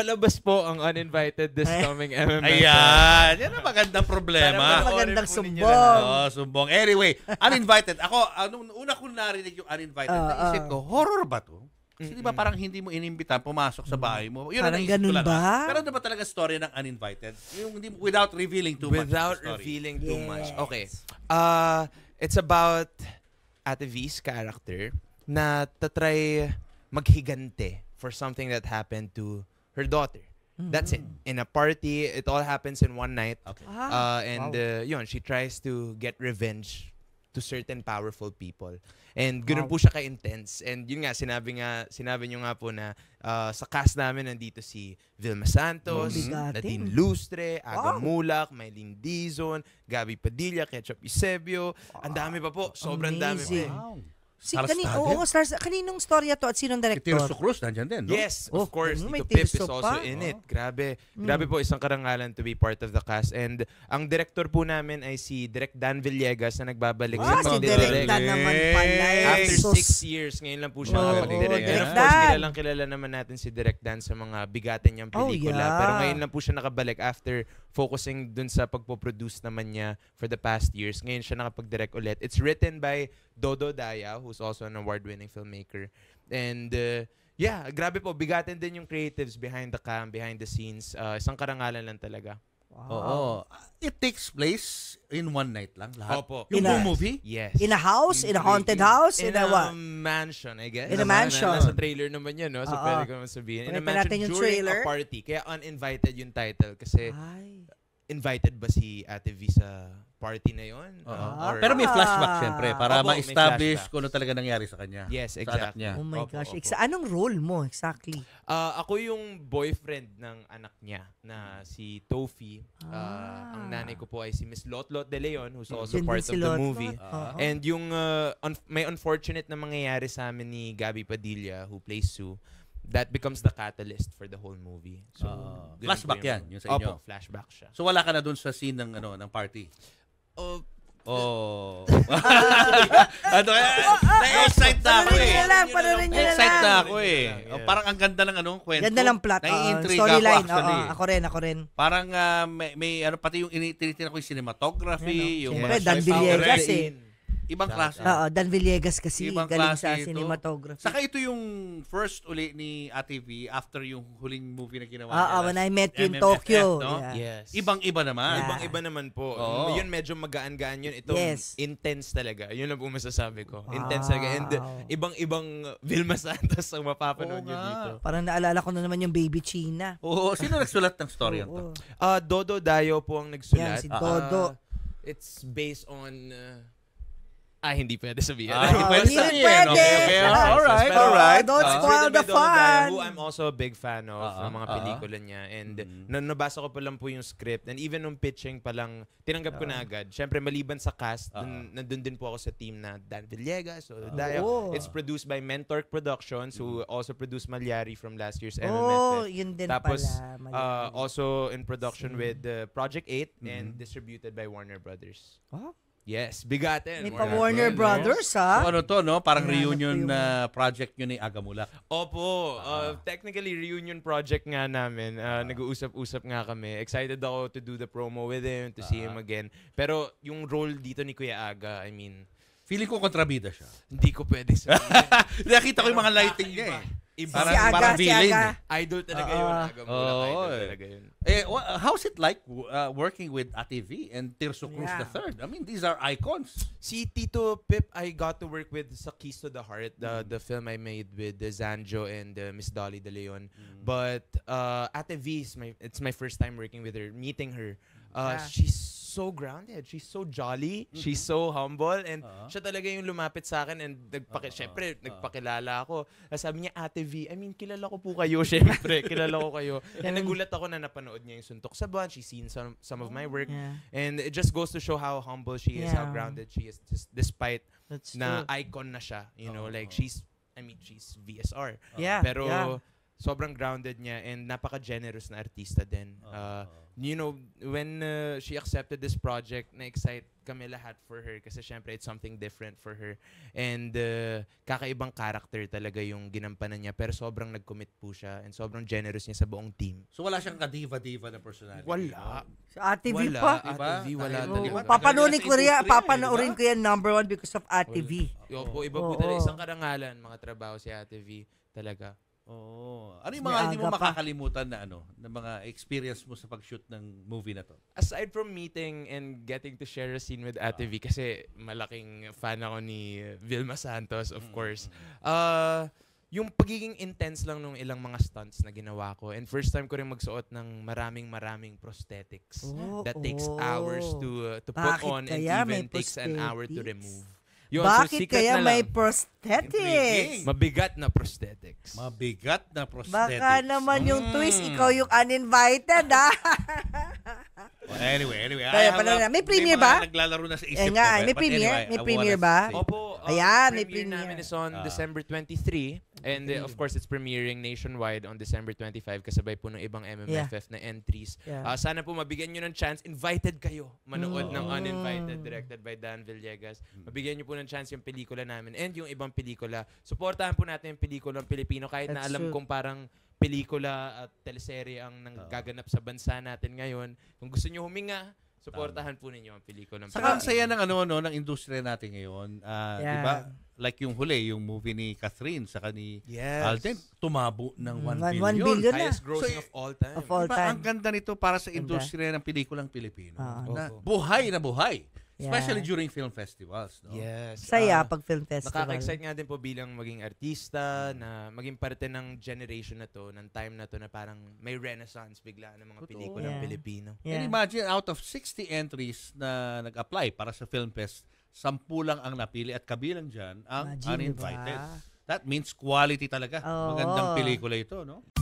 palabas po ang uninvited this coming MMA. Ayan. Yan ang magandang problema. Yan ang magandang sumbong. Oo, sumbong. Anyway, uninvited. Ako, anong una ko narinig yung uninvited, uh, naisip ah. ko, horror ba to? Kasi di ba parang hindi mo inimbitan, pumasok sa bahay mo. Yun parang ganun ko ba? Pero ano ba talaga story ng uninvited? Yung hindi, without revealing too without much. Without revealing too yes. much. Okay. Uh, it's about Ate V's character na tatry maghigante for something that happened to her daughter. Mm-hmm. That's it. Mm. In a party, it all happens in one night. Okay. Ah. Uh, and wow. uh, yun, she tries to get revenge to certain powerful people. And ganoon wow. po siya ka-intense. And yun nga, sinabi nga, sinabi nyo nga po na uh, sa cast namin nandito si Vilma Santos, mm-hmm. Bigating. Nadine Lustre, Aga wow. Mulak, Mylene Dizon, Gabi Padilla, Ketchup Eusebio. Wow. Ang dami pa po. Sobrang Amazing. dami po. Wow. Si, Star kani, Oo, oh, stars. Kaninong storya to at sinong director? Tirso Cruz nandiyan din, no? Yes, of oh, course. Mm, Tito Pip is also pa? in oh. it. Grabe. Mm. Grabe po, isang karangalan to be part of the cast. And ang director po namin ay si Direk Dan Villegas na nagbabalik ah, sa si Direk Dan naman pala. Eh. After so, six years, ngayon lang po siya oh, nakadirect. Oh, And of course, kilalang kilala naman natin si Direk Dan sa mga bigatin niyang oh, pelikula. Oh, yeah. Pero ngayon lang po siya nakabalik after focusing dun sa pagpo-produce naman niya for the past years. Ngayon siya nakapag-direct ulit. It's written by Dodo Daya, who who's also an award-winning filmmaker. And uh, yeah, grabe po, bigatin din yung creatives behind the cam, behind the scenes. Uh, isang karangalan lang talaga. Wow. Oo. It takes place in one night lang lahat. Opo. Yung in a, movie? Yes. In a house? In, in a haunted house? In, in a, a what? mansion, I guess. In a mansion. Nasa trailer naman yun, no? So, uh-oh. pwede ko naman sabihin. In a mansion natin yung during trailer? a party. Kaya uninvited yung title kasi Ay invited ba si Ate V sa party na yon? Uh, ah, ah, or... Pero may flashback syempre ah, para Opo, ma-establish kung ano talaga nangyari sa kanya. Yes, exactly. Oh my Opo, gosh. Opo. Exa- anong role mo exactly? Uh, ako yung boyfriend ng anak niya na si Tofi. Ah. Uh, ang nanay ko po ay si Miss Lotlot de Leon who's mm-hmm. also Then part si of Lotlot. the movie. Uh-huh. And yung uh, un- may unfortunate na mangyayari sa amin ni Gabby Padilla who plays Sue that becomes the catalyst for the whole movie. So, uh, flashback yan, yung sa inyo. Opo, flashback siya. So wala ka na dun sa scene ng ano, ng party. Oh, Oh. ano kaya? Eh, oh, oh, oh. Na-excite na ako eh. Na-excite na ako eh. Oh, parang ang ganda ng ano, kwento. Ganda ng plot. nai uh, storyline. Ako, actually. Uh, ako rin, ako rin. Parang uh, may, may ano, pati yung tinitina ko yung cinematography, yeah, no? yung Siyempre, mga... Siyempre, Dan Villegas eh. Ibang klase. Oo, Dan Villegas kasi Ibang galing sa ito. cinematography. Saka ito yung first uli ni ATV after yung huling movie na ginawa Oo, when I met you in Tokyo. no? Yes. Ibang-iba naman. Yeah. Ibang-iba naman po. Oo. Mm, yun medyo magaan-gaan yun. Ito Yes. intense talaga. Yun lang po masasabi ko. Intense talaga. And ibang-ibang Vilma Santos ang mapapanood nyo dito. Parang naalala ko na naman yung Baby China. Oo, sino nagsulat ng story to? Oo. Ah, Dodo Dayo po ang Yan, nagsulat. si Dodo. Ah, it's based on uh, Ah, hindi pwede sabihin. Ah, hindi pwede. pwede. Okay, okay, okay. All right. All right. Don't uh, spoil the fun. Who I'm also a big fan of uh-huh. Ah, ng mga ah. pelikula niya. And mm-hmm. nabasa ko pa lang po yung script. And even nung pitching pa lang, tinanggap uh-huh. ko na agad. Siyempre, maliban sa cast, uh-huh. nandun din po ako sa team na Dan Villegas. So, uh-huh. Dayo. Oh. It's produced by Mentor Productions who mm-hmm. also produced Malyari from last year's MMFF. Oh, yun din Tapos, pala. Uh, also in production Same. with uh, Project 8 mm-hmm. and distributed by Warner Brothers. Huh? Yes, bigatin. May pa Warner Brothers, ha? So ano to, no? Parang yeah, reunion na uh, project nyo ni Agamula. Opo. Ah. Uh, ah. technically, reunion project nga namin. Uh, ah. Nag-uusap-usap nga kami. Excited ako to do the promo with him, to ah. see him ah. again. Pero yung role dito ni Kuya Aga, I mean... Feeling ko kontrabida siya. Hindi ko pwede sabihin. Nakita ko yung mga lighting niya eh. Iba. Si Aga, parang si Aga. Eh. Idol talaga uh, yun. Ah. Agamula, oh, idol talaga yun. Uh, how's it like uh, working with ATV and Tirso Cruz yeah. III? I mean, these are icons. Si Tito Pip, I got to work with sa to the Heart, the, mm. the film I made with uh, Zanjo and uh, Miss Dolly De Leon. Mm. But uh, ATV, is my, it's my first time working with her, meeting her. Uh, yeah. She's so grounded. She's so jolly. Mm-hmm. She's so humble. And uh-huh. siya talaga yung lumapit sa akin and nagpaki- uh-huh. syempre, uh-huh. nagpakilala ako. Sabi niya, Ate V, I mean, kilala ko po kayo, syempre. kilala ko kayo. And nagulat ako na napanood niya yung Suntok sa Buwan. She's seen some, some of my oh, work. Yeah. And it just goes to show how humble she is, yeah. how grounded she is, just despite That's na true. icon na siya. You uh-huh. know, like she's, I mean, she's VSR. Uh-huh. Yeah. Pero, yeah sobrang grounded niya and napaka-generous na artista din. Ah. Uh, you know, when uh, she accepted this project, na-excite kami lahat for her kasi syempre it's something different for her. And uh, kakaibang character talaga yung ginampanan niya pero sobrang nag-commit po siya and sobrang generous niya sa buong team. So wala siyang kadiva-diva na personality? Wala. Sa Ate V wala, pa? Diba? Ate V wala. Oh. Diba? Papanoorin ko, rin, papanoorin ko yan number one because of Ate V. Opo, iba po talaga. Isang karangalan mga trabaho si Ate V talaga. Oo. Ano yung mga hindi mo makakalimutan na ano, na mga experience mo sa pag-shoot ng movie na to? Aside from meeting and getting to share a scene with Ate V, ah. kasi malaking fan ako ni Vilma Santos, of course. Uh, yung pagiging intense lang nung ilang mga stunts na ginawa ko. And first time ko rin magsuot ng maraming maraming prosthetics. Oh, that takes oh. hours to to put on and even takes an hour to remove. Yun, Bakit so kaya na may prosthetics? Mabigat na prosthetics. Mabigat na prosthetics. Baka naman yung mm. twist, ikaw yung uninvited, ha? Ah. well, anyway, anyway. Kaya pala May premiere ba? May naglalaro na sa isip eh, nga, ko. Eh, may premiere? Anyway, may premiere ba? Opo. Uh, Ayan, may premiere. namin is on uh, December 23. And uh, of mm. course, it's premiering nationwide on December 25 kasabay po ng ibang MMFF na entries. Yeah. Uh, sana po mabigyan nyo ng chance. Invited kayo manood mm. ng Uninvited directed by Dan Villegas. Mm. Mabigyan nyo po ng chance yung pelikula namin and yung ibang pelikula. Suportahan po natin yung pelikula ng Pilipino kahit That's na alam true. kong parang pelikula at teleserye ang nanggaganap ah. sa bansa natin ngayon. Kung gusto nyo huminga, suportahan po ninyo ang pelikula. Saka ang saya ng ano no ng industriya natin ngayon. Uh, yeah. 'di ba? like yung huli, yung movie ni Catherine sa ni yes. Alden, tumabo ng 1 mm, billion. billion Highest grossing so, of all time. Of all diba, Ang ganda nito para sa industriya ng pelikulang Pilipino. Uh, na, buhay na buhay. Yeah. Especially during film festivals. No? Yes. Saya uh, pag film festival. Nakaka-excite nga din po bilang maging artista, na maging parte ng generation na to, ng time na to na parang may renaissance bigla ng mga pelikulang yeah. Pilipino. Yeah. And imagine, out of 60 entries na nag-apply para sa film fest, sampu lang ang napili at kabilang dyan ang Imagine, uninvited. Diba? That means quality talaga. Oo. Magandang pelikula ito, no?